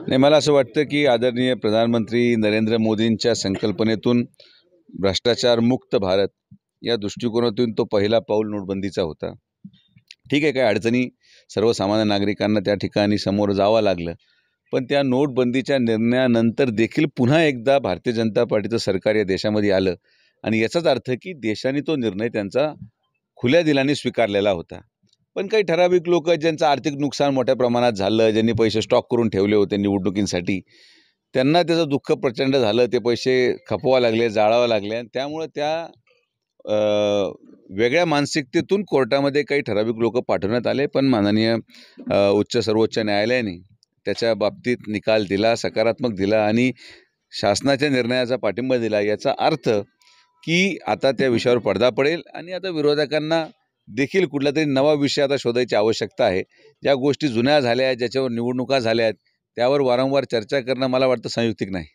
नाही मला असं वाटतं की आदरणीय प्रधानमंत्री नरेंद्र मोदींच्या संकल्पनेतून भ्रष्टाचार मुक्त भारत या दृष्टिकोनातून तो पहिला पाऊल नोटबंदीचा होता ठीक आहे काय अडचणी सर्वसामान्य नागरिकांना त्या ठिकाणी समोर जावं लागलं पण त्या नोटबंदीच्या निर्णयानंतर देखील पुन्हा एकदा भारतीय जनता पार्टीचं सरकार या देशामध्ये आलं आणि याचाच अर्थ की देशाने तो निर्णय त्यांचा खुल्या दिलाने स्वीकारलेला होता पण काही ठराविक लोक ज्यांचं आर्थिक नुकसान मोठ्या प्रमाणात झालं ज्यांनी पैसे स्टॉक करून ठेवले होते निवडणुकींसाठी त्यांना त्याचं दुःख प्रचंड झालं ते पैसे खपवा लागले जाळावं लागले आणि त्यामुळं त्या वेगळ्या मानसिकतेतून कोर्टामध्ये काही ठराविक लोक पाठवण्यात आले पण माननीय उच्च सर्वोच्च न्यायालयाने त्याच्या बाबतीत निकाल दिला सकारात्मक दिला आणि शासनाच्या निर्णयाचा पाठिंबा दिला याचा अर्थ की आता त्या विषयावर पडदा पडेल आणि आता विरोधकांना देखील कुठला तरी नवा विषय आता शोधायची आवश्यकता आहे ज्या गोष्टी जुन्या झाल्या आहेत ज्याच्यावर निवडणुका झाल्या आहेत त्यावर वारंवार चर्चा करणं मला वाटतं संयुक्तिक नाही